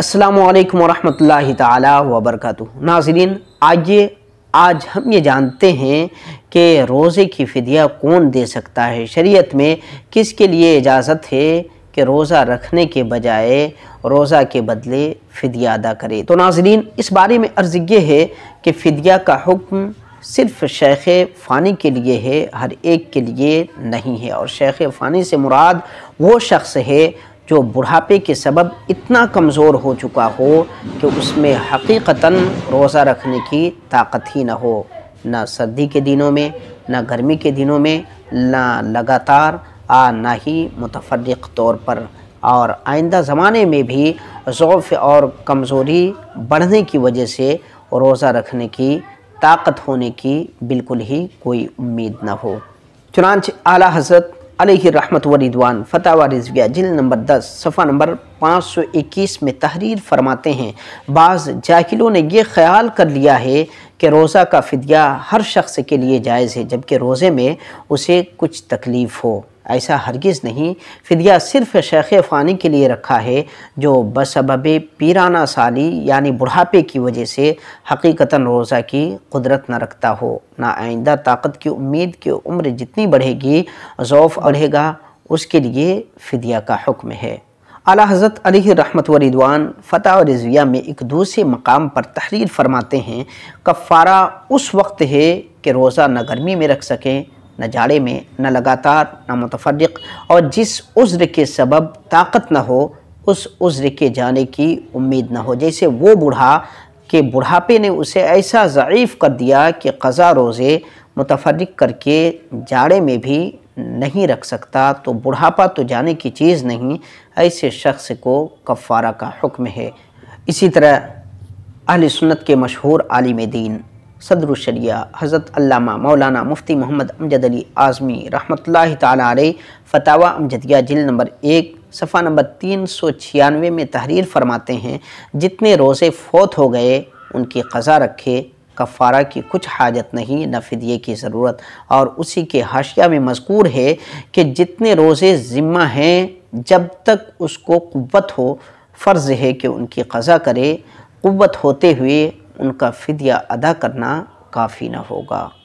अस्सलाम वालेकुम रहमतुल्लाहि ताला व नाजरीन आज ये आज हम ये जानते हैं कि रोज़े की फ़दिया कौन दे सकता है शरीयत में किसके लिए इजाज़त है कि रोज़ा रखने के बजाय रोज़ा के बदले फ़दिया अदा करे तो नाजरीन इस बारे में अर्ज़ ये है कि फ़दिया का हुक्म सिर्फ शेख फ़ानी के लिए है हर एक के लिए नहीं है और शेख फ़ानी से मुराद वो शख्स है जो बुढ़ापे के सबब इतना कमज़ोर हो चुका हो कि उसमें हकीकता रोज़ा रखने की ताकत ही ना हो ना सर्दी के दिनों में ना गर्मी के दिनों में ना लगातार आ ना ही मुतफरक तौर पर और आइंदा ज़माने में भी ज़ौफ़ और कमज़ोरी बढ़ने की वजह से रोज़ा रखने की ताकत होने की बिल्कुल ही कोई उम्मीद ना हो चुनाच आला हजरत रहमत व रिदवान फ़तावा रिजविया जिल नंबर दस सफ़ा नंबर पाँच सौ इक्कीस में तहरीर फरमाते हैं बाज़ जाहिलों ने यह ख्याल कर लिया है कि रोज़ा का फ़दिया हर शख्स के लिए जायज़ है जबकि रोज़े में उसे कुछ तकलीफ़ हो ऐसा हरगिज़ नहीं फ़िदिया सिर्फ शेख फ़ानी के लिए रखा है जो बसब पीराना साली यानी बुढ़ापे की वजह से हकीकता रोज़ा की कुदरत न रखता हो ना आइंदा ताकत की उम्मीद की उम्र जितनी बढ़ेगी ज़ौफ़ बढ़ेगा उसके लिए फ़िदिया का हुक्म है अला हज़रत अली रहमत रिदवान फ़तह और रिजविया में एक दूसरे मकाम पर तहरीर फरमाते हैं कफ़ारा उस वक्त है कि रोज़ा न गर्मी में रख सकें न जाड़े में न लगातार न मुतफरक और जिस उज्र के सबब ताकत न हो उस उज्र के जाने की उम्मीद न हो जैसे वो बूढ़ा के बुढ़ापे ने उसे ऐसा ज़यीफ़ कर दिया कि क़ज़ा रोज़े मुतफरक करके जाड़े में भी नहीं रख सकता तो बुढ़ापा तो जाने की चीज़ नहीं ऐसे शख्स को कफ़ारा का हुक्म है इसी तरह अहल सुन्नत के मशहूर आलिम दीन शरिया हज़रत अल्लामा मौलाना मुफ्ती मोहम्मद अमजद अली आज़मी रहमत ला फतावा अमजदिया जिल नंबर एक सफ़ा नंबर तीन सौ छियानवे में तहरीर फरमाते हैं जितने रोज़े फोत हो गए उनकी क़ज़ा रखे कफ़ारा की कुछ हाजत नहीं न की ज़रूरत और उसी के हाशिया में मजकूर है कि जितने रोज़े ज़िम्मा हैं जब तक उसको क़वत हो फ़र्ज़ है कि उनकी क़ज़ा करे क़वत होते हुए उनका फ़दिया अदा करना काफ़ी न होगा